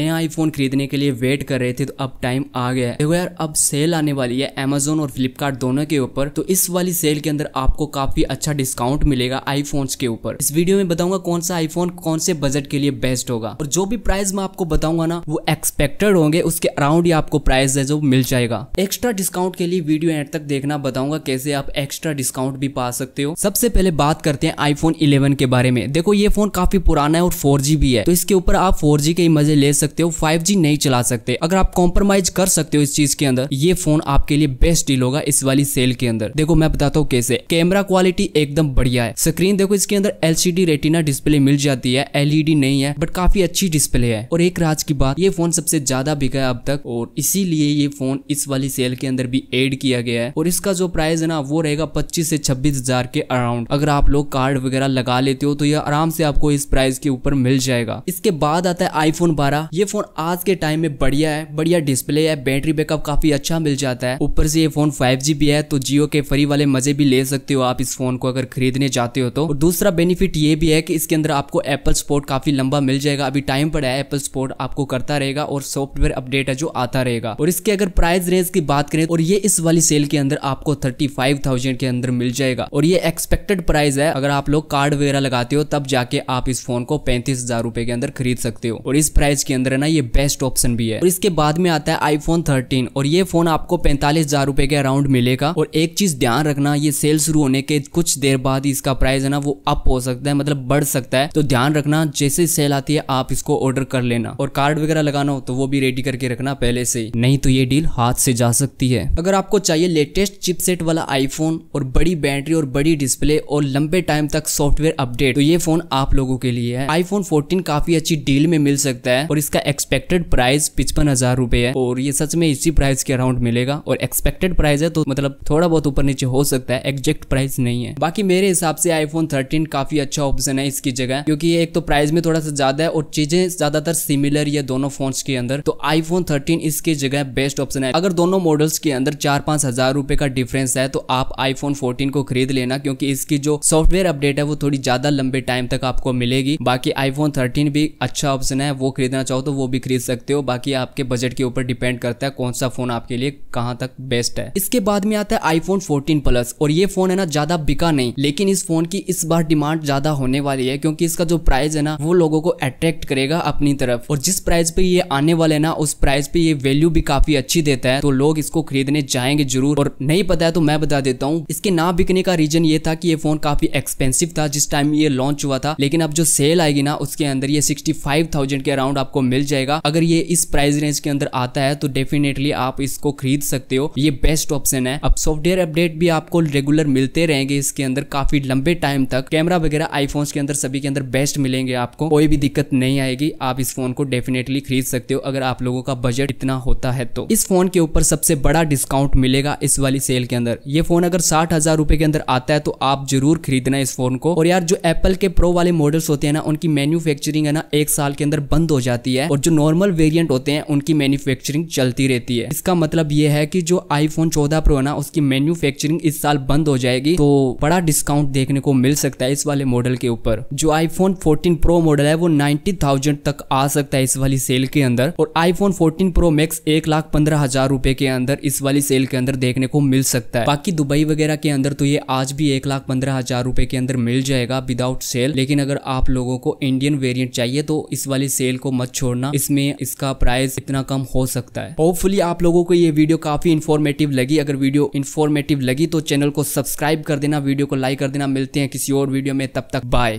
नया आईफोन खरीदने के लिए वेट कर रहे थे तो अब टाइम आ गया है देखो यार अब सेल आने वाली है अमेजोन और फ्लिपकार्ट दोनों के ऊपर तो इस वाली सेल के अंदर आपको काफी अच्छा डिस्काउंट मिलेगा आईफोन्स के ऊपर इस वीडियो में बताऊंगा कौन सा आईफोन कौन से बजट के लिए बेस्ट होगा और जो भी प्राइस मैं आपको बताऊंगा ना वो एक्सपेक्टेड होंगे उसके अराउंड ही आपको प्राइस है जो मिल जाएगा एक्स्ट्रा डिस्काउंट के लिए वीडियो एंड तक देखना बताऊंगा कैसे आप एक्स्ट्रा डिस्काउंट भी पा सकते हो सबसे पहले बात करते हैं आईफोन इलेवन के बारे में देखो ये फोन काफी पुराना है और फोर भी है तो इसके ऊपर आप फोर के मजे ले सकते सकते हो 5G नहीं चला सकते अगर आप कॉम्प्रोमाइज कर सकते हो इस चीज के अंदर ये फोन आपके लिए बेस्ट डील होगा इस वाली सेल के अंदर देखो मैं बताता हूँ कैसे कैमरा क्वालिटी एकदम बढ़िया है स्क्रीन देखो इसके अंदर एलसीडी रेटिना डिस्प्ले मिल जाती है एलईडी e नहीं है बट काफी अच्छी डिस्प्ले है और एक राज की बात ये फोन सबसे ज्यादा बिका है अब तक और इसीलिए ये फोन इस वाली सेल के अंदर भी एड किया गया है और इसका जो प्राइस है ना वो रहेगा पच्चीस से छब्बीस के अराउंड अगर आप लोग कार्ड वगैरह लगा लेते हो तो ये आराम से आपको इस प्राइस के ऊपर मिल जाएगा इसके बाद आता है आईफोन बारह ये फोन आज के टाइम में बढ़िया है बढ़िया डिस्प्ले है बैटरी बैकअप काफी अच्छा मिल जाता है ऊपर से ये फोन फाइव भी है तो जियो के फ्री वाले मजे भी ले सकते हो आप इस फोन को अगर खरीदने जाते हो तो और दूसरा बेनिफिट ये भी है कि इसके अंदर आपको एप्पल स्पोर्ट काफी लंबा मिल जाएगा अभी टाइम पड़ा है एप्पल स्पोर्ट आपको करता रहेगा और सॉफ्टवेयर अपडेट है जो आता रहेगा और इसके अगर प्राइस रेंज की बात करें और ये इस वाली सेल के अंदर आपको थर्टी फाइव थाउजेंड के अंदर मिल जाएगा और ये एक्सपेक्टेड प्राइस है अगर आप लोग कार्ड वगैरह लगाते हो तब जाके आप इस फोन को पैंतीस हजार रुपए के अंदर खरीद सकते हो और इस प्राइस के अंदर है ना ये बेस्ट ऑप्शन भी है और इसके बाद में आता है आईफोन 13 और ये फोन आपको पैंतालीस हजार रुपए के अराउंड मिलेगा और एक चीज ध्यान रखना ये सेल शुरू होने के कुछ देर बाद इसका प्राइस है ना वो अप हो सकता है मतलब बढ़ सकता है तो ध्यान रखना जैसे सेल आती है आप इसको ऑर्डर कर लेना और कार्ड वगैरह लगाना हो तो वो भी रेडी करके रखना पहले से नहीं तो ये डील हाथ से जा सकती है अगर आपको चाहिए लेटेस्ट चिपसेट वाला आईफोन और बड़ी बैटरी और बड़ी डिस्प्ले और लंबे टाइम तक सॉफ्टवेयर अपडेट तो ये फोन आप लोगों के लिए है आईफोन 14 काफी अच्छी डील में मिल सकता है और इस इसका एक्सपेक्टेड प्राइस पिचपन हजार रुपए है और ये सच में इसी प्राइस के अराउंड मिलेगा और एक्सपेक्टेड प्राइस है तो मतलब थोड़ा बहुत ऊपर नीचे हो सकता है एग्जेक्ट प्राइस नहीं है बाकी मेरे हिसाब से आईफोन थर्टीन काफी अच्छा ऑप्शन है इसकी जगह क्योंकि ये एक तो प्राइस में थोड़ा सा ज्यादा है और चीजें ज्यादातर सिमिलर है दोनों फोन के अंदर तो आईफोन थर्टीन इसकी जगह बेस्ट ऑप्शन है अगर दोनों मॉडल्स के अंदर चार पांच हजार रुपए का डिफरेंस है तो आप आईफोन फोर्टीन को खरीद लेना क्योंकि इसकी जो सॉफ्टवेयर अपडेट है वो थोड़ी ज्यादा लंबे टाइम तक आपको मिलेगी बाकी आईफोन थर्टीन भी अच्छा ऑप्शन है वो खरीदना चाहो चाहो तो वो भी खरीद सकते हो बाकी आपके बजट के ऊपर डिपेंड करता है कौन सा फोन आपके लिए कहाँ तक बेस्ट है इसके बाद में आता है आईफोन 14 प्लस और ये फोन है ना ज्यादा बिका नहीं लेकिन इस फोन की इस बार डिमांड ज्यादा होने वाली है क्योंकि इसका जो प्राइस है ना वो लोगों को अट्रैक्ट करेगा अपनी तरफ और जिस प्राइस पे ये आने वाले ना उस प्राइस पे ये वैल्यू भी काफी अच्छी देता है तो लोग इसको खरीदने जाएंगे जरूर और नहीं पता है तो मैं बता देता हूँ इसके ना बिकने का रीजन ये था कि ये फोन काफी एक्सपेंसिव था जिस टाइम ये लॉन्च हुआ था लेकिन अब जो सेल आएगी ना उसके अंदर ये सिक्सटी के अराउंड आपको मिल जाएगा अगर ये इस प्राइस रेंज के अंदर आता है तो डेफिनेटली आप इसको खरीद सकते हो ये बेस्ट ऑप्शन है अब सॉफ्टवेयर अपडेट भी आपको रेगुलर मिलते रहेंगे इसके अंदर काफी लंबे टाइम तक कैमरा वगैरह आईफोन के अंदर सभी के अंदर बेस्ट मिलेंगे आपको कोई भी दिक्कत नहीं आएगी आप इस फोन को डेफिनेटली खरीद सकते हो अगर आप लोगों का बजट इतना होता है तो इस फोन के ऊपर सबसे बड़ा डिस्काउंट मिलेगा इस वाली सेल के अंदर ये फोन अगर साठ हजार रुपए के अंदर आता है तो आप जरूर खरीदना इस फोन को और यार जो एप्पल के प्रो वाले मॉडल्स होते हैं ना उनकी मैन्युफैक्चरिंग है ना एक साल के अंदर बंद हो जाती है है और जो नॉर्मल वेरियंट होते हैं उनकी मैन्युफैक्चरिंग चलती रहती है इसका मतलब ये है की जो आईफोन चौदह प्रो है ना उसकी मैन्युफैक्चरिंग इस साल बंद हो जाएगी तो बड़ा डिस्काउंट देखने को मिल सकता है इस वाले मॉडल के ऊपर जो आईफोन फोर्टीन प्रो मॉडल है वो नाइनटी थाउजेंड तक आ सकता है इस वाली सेल के अंदर और आईफोन फोर्टीन प्रो मैक्स एक लाख पंद्रह हजार रूपए के अंदर इस वाली सेल के अंदर देखने को मिल सकता है बाकी दुबई वगैरह के अंदर तो ये आज भी एक लाख पंद्रह हजार रूपए के अंदर मिल जाएगा विदाउट सेल लेकिन अगर आप लोगों को इंडियन वेरियंट चाहिए तो इस वाली सेल को मत छोड़ छोड़ना इसमें इसका प्राइस इतना कम हो सकता है होपफुली आप लोगों को ये वीडियो काफी इन्फॉर्मेटिव लगी अगर वीडियो इन्फॉर्मेटिव लगी तो चैनल को सब्सक्राइब कर देना वीडियो को लाइक कर देना मिलते हैं किसी और वीडियो में तब तक बाय